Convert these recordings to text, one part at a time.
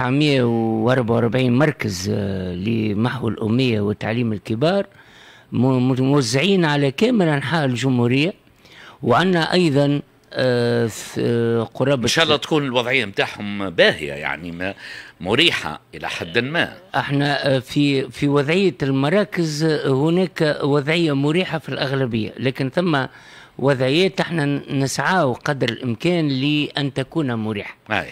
444 مركز آه، لمحو الأمية وتعليم الكبار موزعين على كامل أنحاء الجمهورية وعنا أيضا آه، آه، قرابة ان شاء الله تكون الوضعيه نتاعهم باهيه يعني ما مريحه الى حد ما احنا في في وضعيه المراكز هناك وضعيه مريحه في الاغلبيه لكن ثم وضعيات احنا نسعى قدر الامكان لان تكون مريحه أي.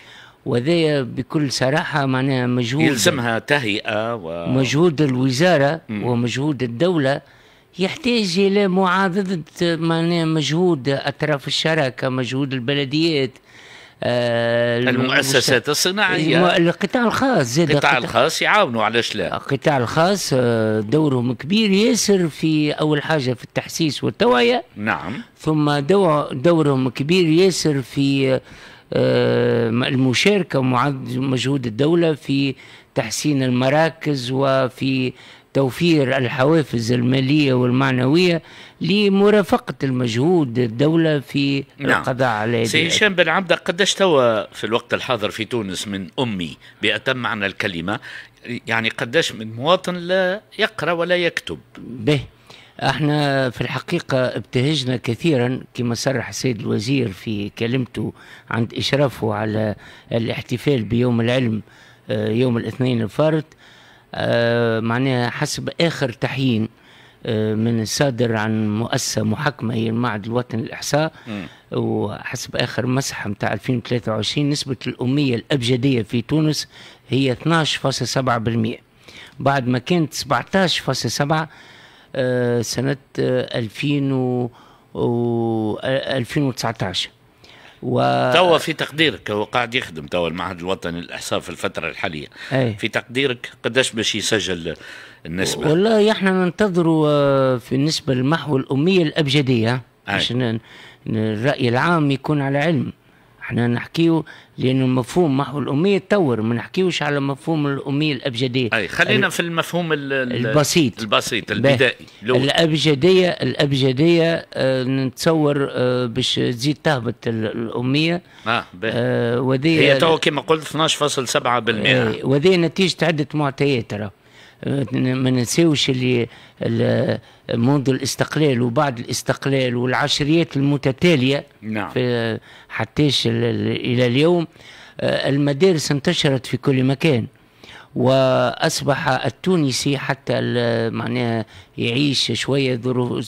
وذي بكل صراحة معناها مجهود يلزمها تهيئة و... مجهود الوزارة مم. ومجهود الدولة يحتاج إلى معاضدة معناها مجهود أطراف الشراكة مجهود البلديات آه المؤسسات الصناعية القطاع الخاص زاد القطاع الخاص يعاونوا علاش لا القطاع الخاص آه، دورهم كبير ياسر في أول حاجة في التحسيس والتوعية نعم ثم دورهم كبير ياسر في آه، آه، المشاركة مجهود الدولة في تحسين المراكز وفي توفير الحوافز المالية والمعنوية لمرافقة المجهود الدولة في نعم. القضاء على سي هشام بن عبدة قداش توا في الوقت الحاضر في تونس من أمي بأتم معنى الكلمة يعني قداش من مواطن لا يقرأ ولا يكتب به احنا في الحقيقة ابتهجنا كثيرا كما صرح السيد الوزير في كلمته عند إشرافه على الاحتفال بيوم العلم آه، يوم الاثنين الفارط آه، معناها حسب آخر تحيين آه، من الصادر عن مؤسسة محكمة هي المعهد الوطني للإحصاء وحسب آخر مسحة متاع 2023 نسبة الأمية الأبجدية في تونس هي 12.7% بعد ما كانت 17.7 آه، سنة 2000 آه، و 2019 آه، و توا في تقديرك هو قاعد يخدم توا المعهد الوطني للاحصاء في الفتره الحاليه أي. في تقديرك قداش باش يسجل النسبه والله احنا ننتظروا في النسبه للمحو الاميه الابجديه عشان الراي العام يكون على علم احنا نحكيو لانه مفهوم محو الاميه تطور ما نحكيوش على مفهوم الاميه الابجديه اي خلينا في المفهوم البسيط البسيط البدائي الابجديه الابجديه آه نتصور آه باش تزيد تهبط الاميه اه, آه هي تو كما قلت 12.7% آه وذي نتيجه عده معطيات ترى ما ننساوش اللي منذ الاستقلال وبعد الاستقلال والعشريات المتتاليه نعم. حتىش الى اليوم آه، المدارس انتشرت في كل مكان واصبح التونسي حتى معناها يعيش شويه ظروف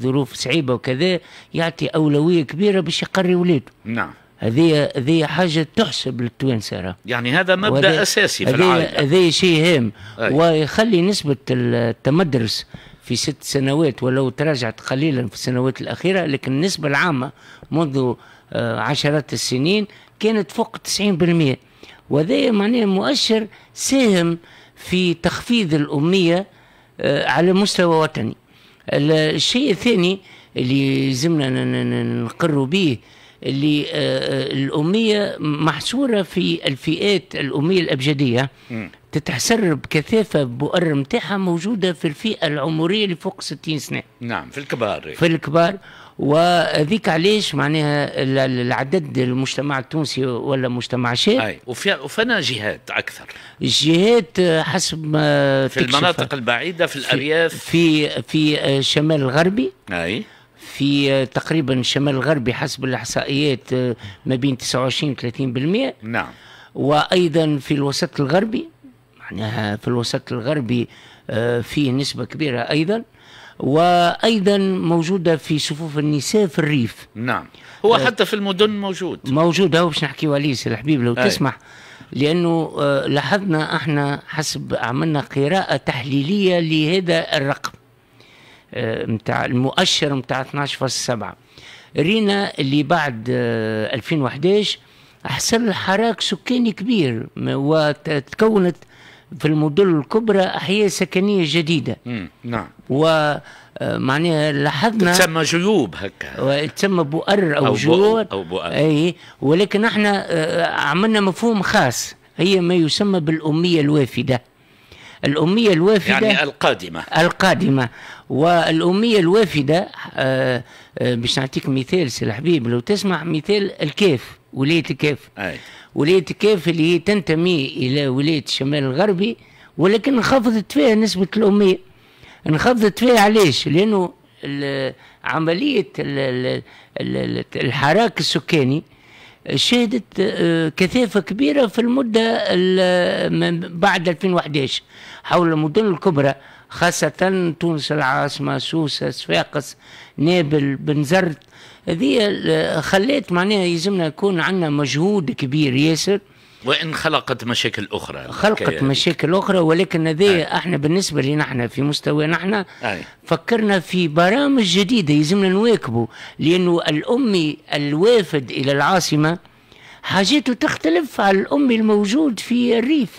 ظروف صعيبه وكذا يعطي اولويه كبيره باش يقري ولاده نعم هذه هذه حاجه تحسب للتوانسه يعني هذا مبدا اساسي في العالم هذا شيء هام ويخلي نسبه التمدرس في ست سنوات ولو تراجعت قليلا في السنوات الاخيره لكن النسبه العامه منذ آه، عشرات السنين كانت فوق 90% وهذا معناه مؤشر ساهم في تخفيض الاميه آه، على مستوى وطني الشيء الثاني اللي لازمنا نقروا به اللي آه، آه، الأمية محصورة في الفئات الأمية الأبجدية تتحسر بكثافة بؤر متاعها موجودة في الفئة العمرية اللي فوق 60 سنة نعم في الكبار في الكبار وذيك علاش معناها العدد المجتمع التونسي ولا مجتمع الشاب اي وفي وفنا جهات اكثر الجهات حسب ما في المناطق البعيده في الارياف في في الشمال الغربي اي في آه، تقريبا الشمال الغربي حسب الاحصائيات آه، ما بين 29 و 30% نعم وايضا في الوسط الغربي معناها في الوسط الغربي آه، فيه نسبه كبيره ايضا وايضا موجوده في صفوف النساء في الريف نعم هو حتى في المدن موجود موجود هو باش نحكي عليه سي الحبيب لو أي. تسمح لانه لاحظنا احنا حسب عملنا قراءه تحليليه لهذا الرقم نتاع آه، المؤشر نتاع 12.7 رينا اللي بعد 2011 آه، حصل حراك سكاني كبير وتكونت في المدن الكبرى احياء سكنيه جديده مم. نعم ومعناها آه، لاحظنا تسمى جيوب هكا تسمى بؤر او, أو جيوب او بؤر اي ولكن احنا عملنا مفهوم خاص هي ما يسمى بالاميه الوافده الاميه الوافده يعني القادمه القادمه والأمية الوافدة آه، آه، باش نعطيك مثال سي الحبيب لو تسمع مثال الكاف ولاية الكاف أي. ولاية الكاف اللي هي تنتمي إلى ولاية الشمال الغربي ولكن انخفضت فيها نسبة الأمية انخفضت فيها علاش لأنه عملية الحراك السكاني شهدت آه، كثافة كبيرة في المدة بعد 2011 حول المدن الكبرى خاصة تونس العاصمة سوسة صفاقس نابل بنزرت هذه آه، خلات معناها يلزمنا يكون عندنا مجهود كبير ياسر وان خلقت مشاكل اخرى خلقت مشاكل اخرى ولكن هذا احنا بالنسبه لنا احنا في مستوى نحن فكرنا في برامج جديده يلزمنا نواكبه لانه الامي الوافد الى العاصمه حاجاته تختلف عن الامي الموجود في الريف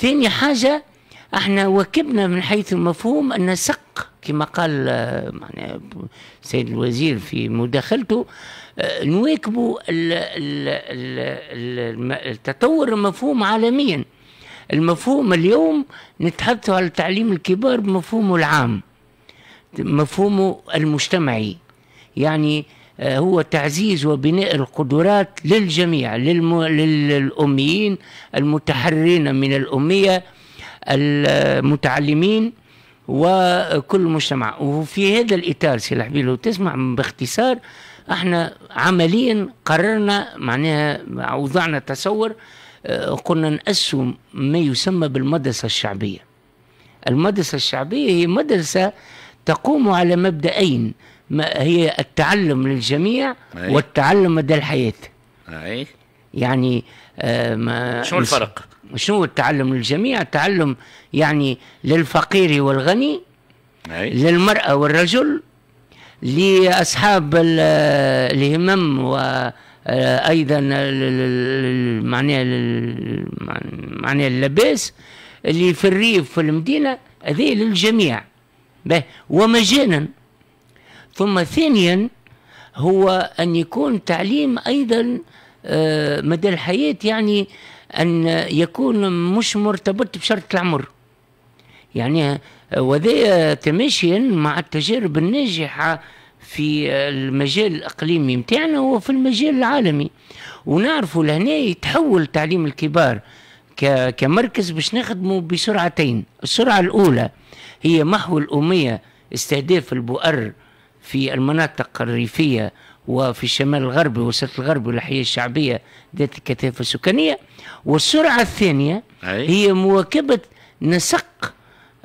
ثاني حاجه احنا واكبنا من حيث المفهوم ان سق كما قال معناها يعني، السيد الوزير في مداخلته آه، نواكبوا التطور المفهوم عالميا المفهوم اليوم نتحدث على تعليم الكبار بمفهومه العام مفهومه المجتمعي يعني آه، هو تعزيز وبناء القدرات للجميع للأميين المتحررين من الأمية المتعلمين وكل المجتمع وفي هذا الإطار سي الحبيب لو تسمع باختصار احنا عمليا قررنا معناها وضعنا تصور آه، قلنا نأسسوا ما يسمى بالمدرسة الشعبية المدرسة الشعبية هي مدرسة تقوم على مبدأين ما هي التعلم للجميع والتعلم مدى الحياة أي. يعني آه، ما شنو الفرق؟ شنو التعلم للجميع؟ التعلم يعني للفقير والغني أي. للمرأة والرجل لأصحاب الهمم وأيضا آه، معناه معناه اللباس اللي في الريف في المدينة هذه للجميع ومجانا ثم ثانيا هو أن يكون تعليم أيضا آه آه، مدى الحياة يعني أن يكون مش مرتبط بشرط العمر يعني آه، وذا تماشيا مع التجارب الناجحة في المجال الإقليمي متاعنا وفي المجال العالمي ونعرفوا لهنا يتحول تعليم الكبار كمركز باش نخدمه بسرعتين السرعة الأولى هي محو الأمية استهداف البؤر في المناطق الريفية وفي الشمال الغربي وسط الغربي والحياة الشعبية ذات الكثافة السكانية والسرعة الثانية هي مواكبة نسق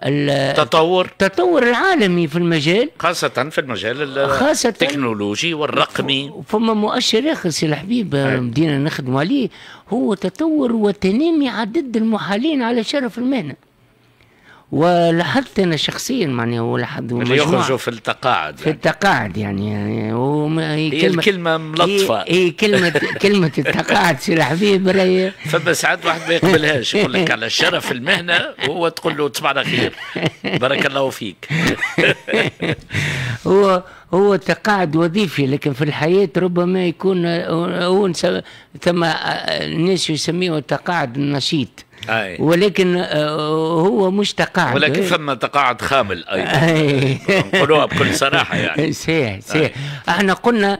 التطور التطور العالمي في المجال خاصة في المجال خاصة التكنولوجي والرقمي فما مؤشر آخر سي الحبيب بدينا نخدم عليه هو تطور وتنامي عدد المحالين على شرف المهنة ولاحظت انا شخصيا معني لاحظ اللي يخرجوا في التقاعد يعني. في التقاعد يعني, يعني هي كلمة الكلمة ملطفة هي, هي كلمة كلمة التقاعد سي الحبيب راهي فما ساعات واحد ما يقبلهاش يقول لك على شرف المهنة وهو تقول له تصبح خير بارك الله فيك هو هو تقاعد وظيفي لكن في الحياة ربما يكون هو ثم الناس يسميه التقاعد النشيط أي. ولكن آه، هو مش تقاعد ولكن فما تقاعد خامل ايضا نقولوها بكل صراحه يعني صحيح صحيح احنا قلنا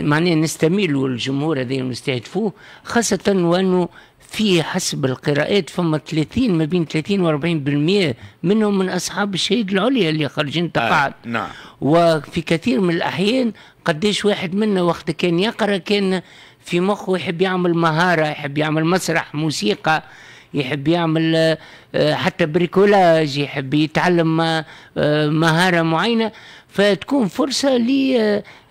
معناه نستميلوا الجمهور هذا ونستهدفوه خاصه وانه في حسب القراءات فما 30 ما بين 30 و40% منهم من اصحاب الشهيد العليا اللي خارجين تقاعد نعم وفي كثير من الاحيان قديش واحد منا وقت كان يقرا كان في مخه يحب يعمل مهاره يحب يعمل مسرح موسيقى يحب يعمل آه، حتى بريكولاج يحب يتعلم آه، مهارة معينة فتكون فرصة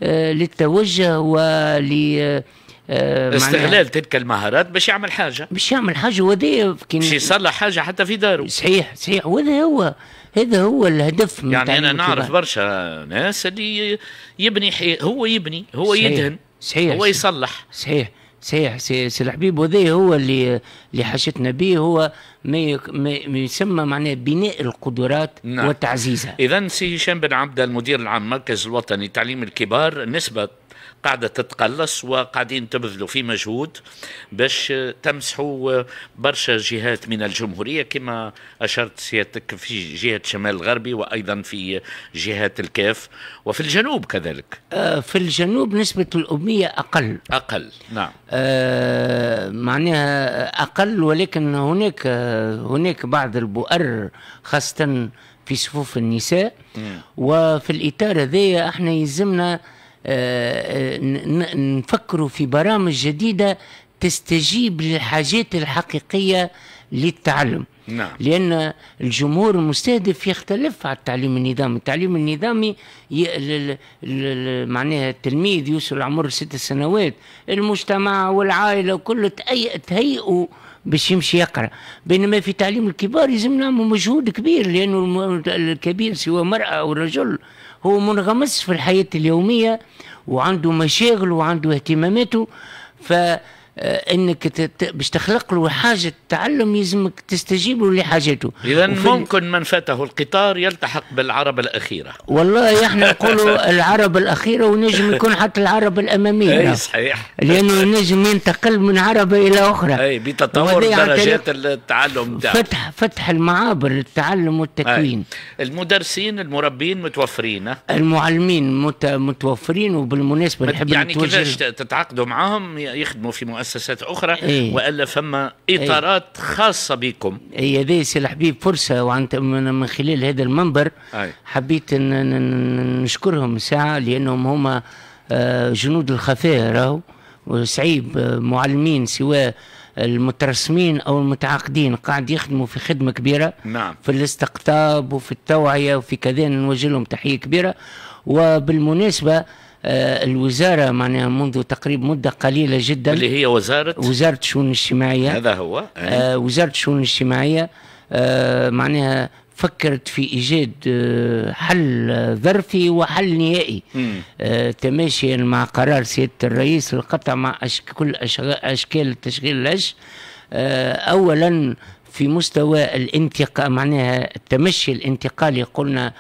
آه، للتوجه ول استغلال تلك المهارات باش يعمل حاجه باش يعمل حاجه وهذا باش يصلح حاجه حتى في داره صحيح صحيح وهذا هو هذا هو الهدف من يعني انا نعرف برشا ناس اللي يبني حي... هو يبني هو صحيح. يدهن صحيح هو يصلح صحيح صحيح سي سي الحبيب وذي هو اللي اللي حاشتنا به هو ما يسمى معناه بناء القدرات نعم. وتعزيزها اذا سي هشام بن عبد المدير العام مركز الوطني لتعليم الكبار نسبه قاعده تتقلص وقاعدين تبذلوا في مجهود باش تمسحوا برشا جهات من الجمهوريه كما اشرت سيادتك في جهه الشمال الغربي وايضا في جهات الكاف وفي الجنوب كذلك آه، في الجنوب نسبه الاميه اقل اقل نعم أه معناها اقل ولكن هناك هناك بعض البؤر خاصه في صفوف النساء م. وفي الاطار هذايا احنا يلزمنا آه، آه، نفكروا في برامج جديدة تستجيب للحاجات الحقيقية للتعلم نعم. لأن الجمهور المستهدف يختلف عن التعليم النظامي التعليم النظامي ي... معناها التلميذ يوصل عمر ست سنوات المجتمع والعائلة وكل تهيئوا باش يمشي يقرا بينما في تعليم الكبار لازم نعمل مجهود كبير لانه الكبير سواء مراه او رجل هو منغمس في الحياه اليوميه وعنده مشاغل وعنده اهتماماته ف آه، انك باش تخلق له حاجه تعلم يلزمك تستجيب له لحاجته اذا ممكن من فاته القطار يلتحق بالعرب الاخيره والله احنا نقولوا العرب الاخيره ونجم يكون حتى العرب الاماميه اي صحيح لانه نجم ينتقل من عربه الى اخرى اي بتطور يعني درجات التعلم ده. فتح فتح المعابر للتعلم والتكوين أي. المدرسين المربين متوفرين المعلمين مت... متوفرين وبالمناسبه نحب يعني كيفاش تتعاقدوا معاهم يخدموا في مؤسسه مؤسسات اخرى إيه؟ والا فما إيه. اطارات إيه؟ خاصه بكم هي إيه، هذا سي الحبيب فرصه وانت من خلال هذا المنبر أي. حبيت نشكرهم ساعه لانهم هما آه، جنود الخفاء راهو وصعيب آه، معلمين سواء المترسمين او المتعاقدين قاعد يخدموا في خدمه كبيره نعم. في الاستقطاب وفي التوعيه وفي كذا نوجه لهم تحيه كبيره وبالمناسبه آه، الوزاره معناها منذ تقريب مده قليله جدا اللي هي وزاره وزاره الشؤون الاجتماعيه هذا هو آه وزاره الشؤون الاجتماعيه آه معناها فكرت في ايجاد آه، حل ظرفي وحل نهائي آه، تماشيا مع قرار سياده الرئيس القطع مع كل اشكال التشغيل الهش اولا في مستوى الانتقال معناها التمشي الانتقالي قلنا آه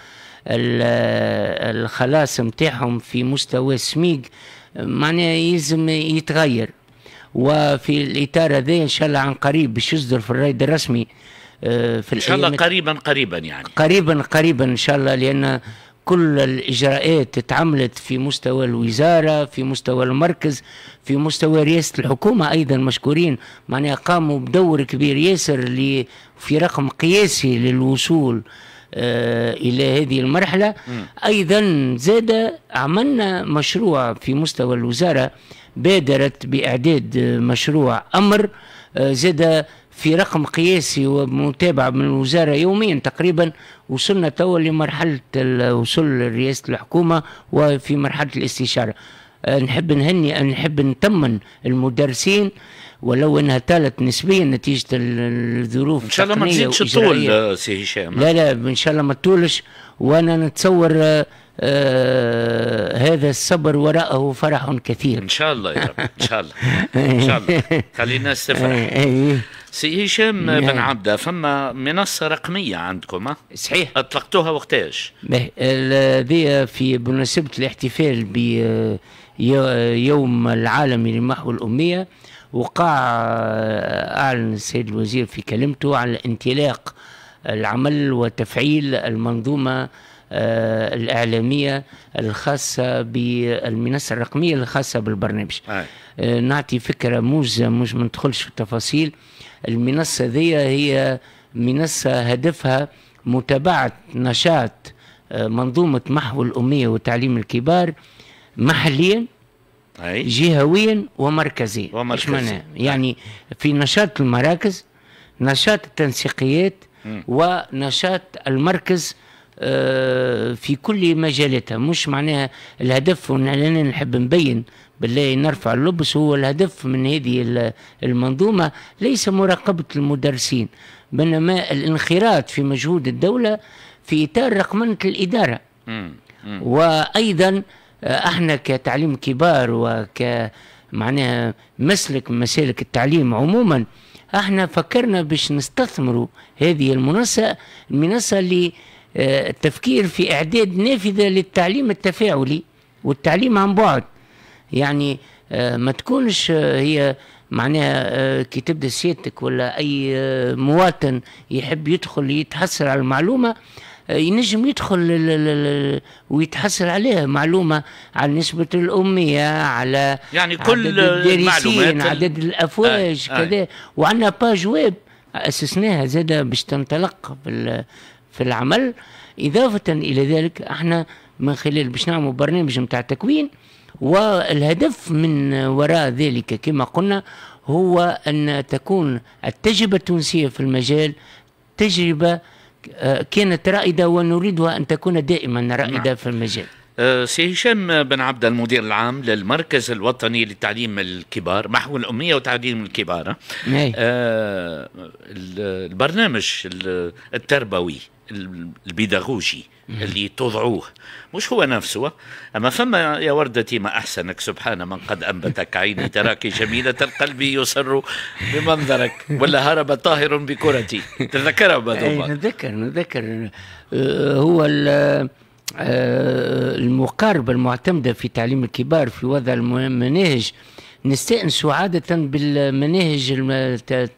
الخلاص نتاعهم في مستوى سميق معناها يلزم يتغير وفي الاطار هذا ان شاء الله عن قريب باش يصدر في الرايد الرسمي آه، في ان شاء الله قريبا قريبا يعني قريبا قريبا ان شاء الله لان كل الاجراءات اتعملت في مستوى الوزاره في مستوى المركز في مستوى رئاسه الحكومه ايضا مشكورين معناها قاموا بدور كبير ياسر في رقم قياسي للوصول آه، إلى هذه المرحلة أيضا زاد عملنا مشروع في مستوى الوزارة بادرت بإعداد مشروع أمر آه، زاد في رقم قياسي ومتابعة من الوزارة يوميا تقريبا وصلنا توا لمرحلة وصول رئاسة الحكومة وفي مرحلة الاستشارة آه، نحب نهني نحب نطمن المدرسين ولو انها طالت نسبيا نتيجه الظروف ان شاء الله ما تزيدش الطول آه، سي هشام لا لا ان شاء الله ما تطولش وانا نتصور آه،, آه هذا الصبر وراءه فرح كثير ان شاء الله يا رب ان شاء الله ان شاء الله خلي الناس تفرح سي هشام إيه. بن عبده فما منصه رقميه عندكم ها؟ صحيح اطلقتوها وقتاش؟ هذه في بمناسبه الاحتفال ب آه، يوم العالمي للمحو الاميه وقع أعلن آه، السيد الوزير في كلمته على انطلاق العمل وتفعيل المنظومة آه، الإعلامية الخاصة بالمنصة الرقمية الخاصة بالبرنامج آه. نعطي فكرة موجزة مش ما ندخلش في التفاصيل المنصة ذي هي منصة هدفها متابعة نشاط آه، منظومة محو الأمية وتعليم الكبار محليا جهويا ومركزيا ومركزيا نعم. يعني في نشاط المراكز نشاط التنسيقيات ونشاط المركز آه، في كل مجالاتها مش معناها الهدف انا نحب نبين بالله نرفع اللبس هو الهدف من هذه المنظومة ليس مراقبة المدرسين بينما الانخراط في مجهود الدولة في إطار رقمنة الإدارة وأيضا آه، احنا كتعليم كبار وك معناها مسلك من مسالك التعليم عموما احنا فكرنا باش نستثمروا هذه المنصه المنصه اللي آه، التفكير في اعداد نافذه للتعليم التفاعلي والتعليم عن بعد يعني آه، ما تكونش هي معناها كي تبدا سيادتك ولا اي مواطن يحب يدخل يتحصل على المعلومه آه، ينجم يدخل ويتحصل عليها معلومة على نسبة الأمية على يعني كل عدد الدارسين عدد الأفواج آه، آه. كذا وعندنا باج ويب أسسناها زادة باش تنطلق في في العمل إضافة إلى ذلك احنا من خلال باش نعمل برنامج نتاع تكوين والهدف من وراء ذلك كما قلنا هو أن تكون التجربة التونسية في المجال تجربة كانت رائدة ونريدها أن تكون دائما رائدة نعم. في المجال أه، سي هشام بن عبد المدير العام للمركز الوطني لتعليم الكبار محو الأمية وتعليم الكبار نعم. آه البرنامج التربوي البيداغوجي اللي تضعوه مش هو نفسه أما فما يا وردتي ما أحسنك سبحان من قد أنبتك عيني تراك جميلة القلب يسر بمنظرك ولا هرب طاهر بكرتي تذكر بعد إيه، نذكر نذكر آه، هو آه، آه، المقاربة المعتمدة في تعليم الكبار في وضع المناهج نستأنسوا عادة بالمناهج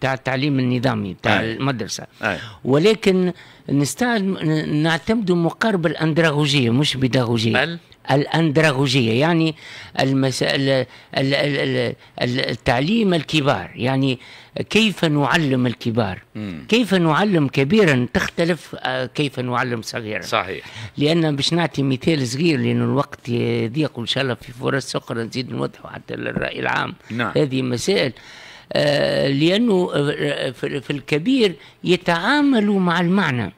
تاع التعليم النظامي تاع المدرسة أي. ولكن نستعمل نعتمدوا مقاربة الأندراغوجية مش بيداغوجية الاندراغوجيه يعني المس... التعليم الكبار يعني كيف نعلم الكبار مم. كيف نعلم كبيرا تختلف آه، كيف نعلم صغيرا صحيح لان باش نعطي مثال صغير لان الوقت يضيق وان شاء الله في فرص اخرى نزيد نوضحه حتى للراي العام نعم. هذه مسائل آه، لانه آه، في الكبير يتعامل مع المعنى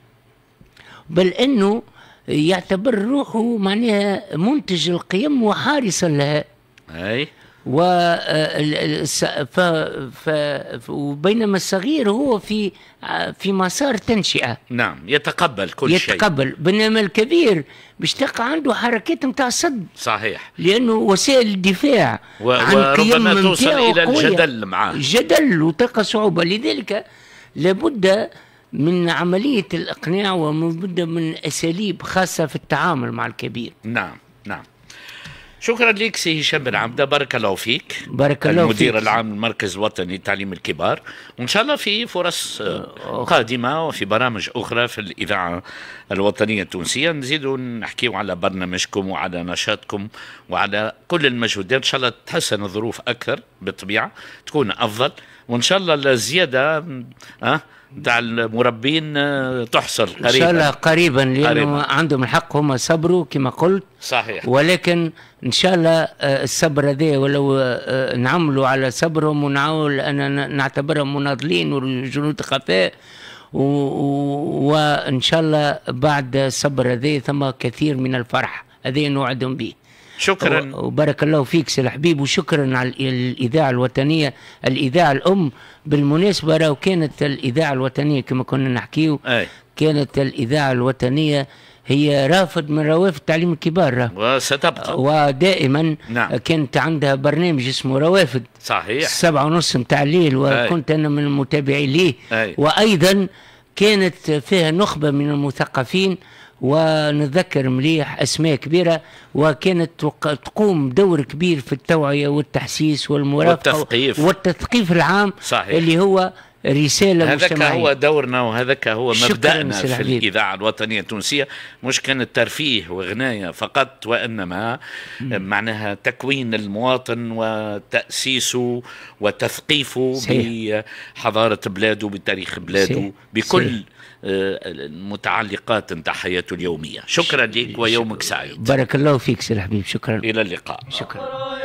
بل انه يعتبر روحه معناها منتج القيم وحارسا لها اي و ف... ف... وبينما الصغير هو في في مسار تنشئه نعم يتقبل كل يتقبل. شيء يتقبل بينما الكبير باش تلقى عنده حركات نتاع صد صحيح لانه وسائل الدفاع و... عن وربما توصل الى الجدل معاه جدل وتلقى صعوبه لذلك لابد من عملية الإقناع ومن من أساليب خاصة في التعامل مع الكبير نعم نعم شكرا لك سي هشام بن عبده بارك الله فيك بارك الله المدير فيك. العام للمركز الوطني لتعليم الكبار وان شاء الله في فرص آه، قادمه وفي برامج اخرى في الاذاعه الوطنيه التونسيه نزيدوا نحكيو على برنامجكم وعلى نشاطكم وعلى كل المجهودات ان شاء الله تحسن الظروف اكثر بالطبيعه تكون افضل وان شاء الله الزياده أه نتاع المربين آه، تحصل قريبا ان شاء الله قريبا لانه قريباً. عندهم الحق هم صبروا كما قلت صحيح ولكن ان شاء الله آه، الصبر هذا ولو آه، نعملوا على صبرهم ونعاول انا نعتبرهم مناضلين والجنود خفاء وان شاء الله بعد الصبر هذا ثم كثير من الفرح هذا نوعدهم به شكرا وبارك الله فيك سي الحبيب وشكرا على الاذاعه الوطنيه الاذاعه الام بالمناسبه راهو كانت الاذاعه الوطنيه كما كنا نحكيو كانت الاذاعه الوطنيه هي رافد من روافد التعليم الكبار وستبقى ودائما نعم. كانت عندها برنامج اسمه روافد صحيح السبعة ونص متاع الليل وكنت أنا من المتابعين ليه أي. وأيضا كانت فيها نخبة من المثقفين ونتذكر مليح اسماء كبيره وكانت تقوم دور كبير في التوعيه والتحسيس والمرافقه والتثقيف والتثقيف العام صحيح. اللي هو رسالة هذاك مجتمعية. هو دورنا وهذاك هو مبدأنا في الحبيب. الإذاعة الوطنية التونسية مش كان الترفيه وغناية فقط وإنما مم. معناها تكوين المواطن وتأسيسه وتثقيفه صحيح. بحضارة بلاده بتاريخ بلاده صحيح. بكل صحيح. المتعلقات نتاع حياته اليوميه شكرا لك ويومك سعيد بارك الله فيك سي الحبيب شكرا الى اللقاء شكرا